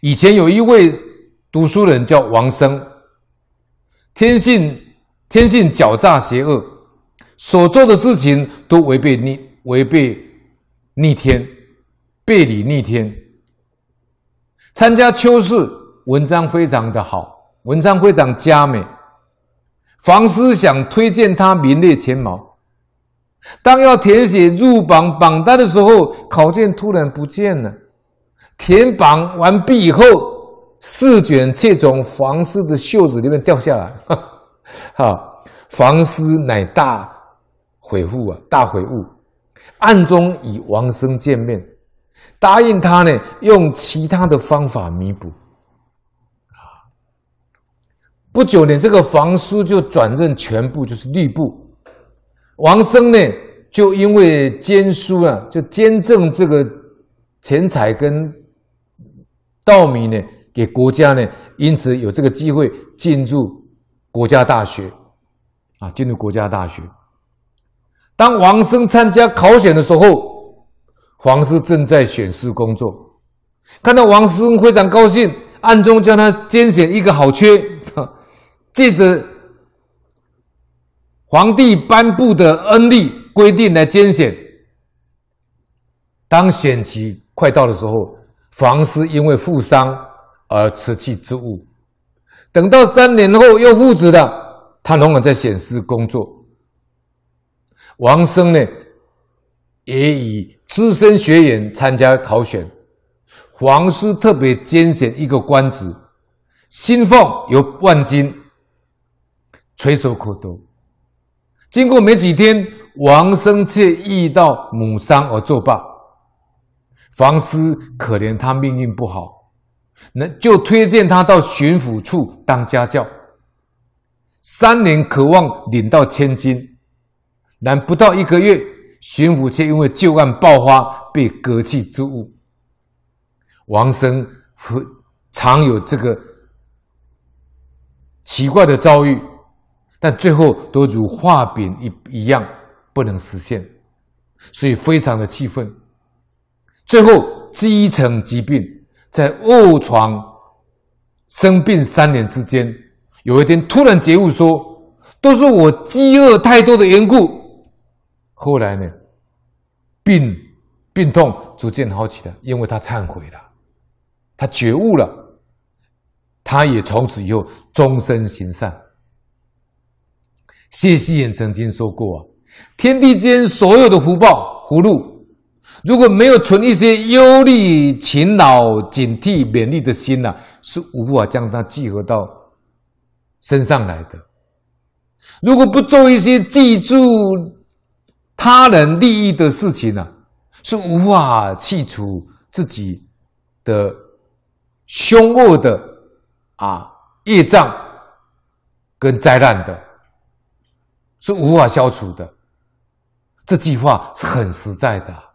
以前有一位读书人叫王生，天性天性狡诈邪恶，所做的事情都违背逆违背逆天，背离逆天。参加秋试，文章非常的好，文章非常佳美，房师想推荐他名列前茅，当要填写入榜榜单的时候，考卷突然不见了。填榜完毕以后，四卷这种房师的袖子里面掉下来。哈，房师乃大悔悟啊，大悔悟，暗中与王生见面，答应他呢用其他的方法弥补。不久呢，这个房叔就转任全部就是吏部，王生呢就因为监书啊，就监证这个钱财跟。稻米呢？给国家呢？因此有这个机会进入国家大学啊！进入国家大学。当王生参加考选的时候，皇室正在选试工作，看到王生非常高兴，暗中叫他兼选一个好缺，借着皇帝颁布的恩例规定来兼选。当选期快到的时候。房师因为负伤而辞去职务，等到三年后又复职了，他仍然在显示工作。王生呢，也以资深学员参加考选，皇师特别兼选一个官职，薪俸有万金，垂手可得。经过没几天，王生却遇到母丧而作罢。房师可怜他命运不好，那就推荐他到巡抚处当家教。三年渴望领到千金，然不到一个月，巡抚却因为旧案爆发被革去职务。王生常有这个奇怪的遭遇，但最后都如画饼一一样不能实现，所以非常的气愤。最后，积成疾病，在卧床生病三年之间，有一天突然觉悟，说：“都是我饥饿太多的缘故。”后来呢，病病痛逐渐好起来，因为他忏悔了，他觉悟了，他也从此以后终身行善。谢希言曾经说过：“啊，天地间所有的福报、福禄。”如果没有存一些忧虑、勤劳、警惕、勉励的心呐，是无法将它聚合到身上来的。如果不做一些记住他人利益的事情呢，是无法去除自己的凶恶的啊业障跟灾难的，是无法消除的。这句话是很实在的。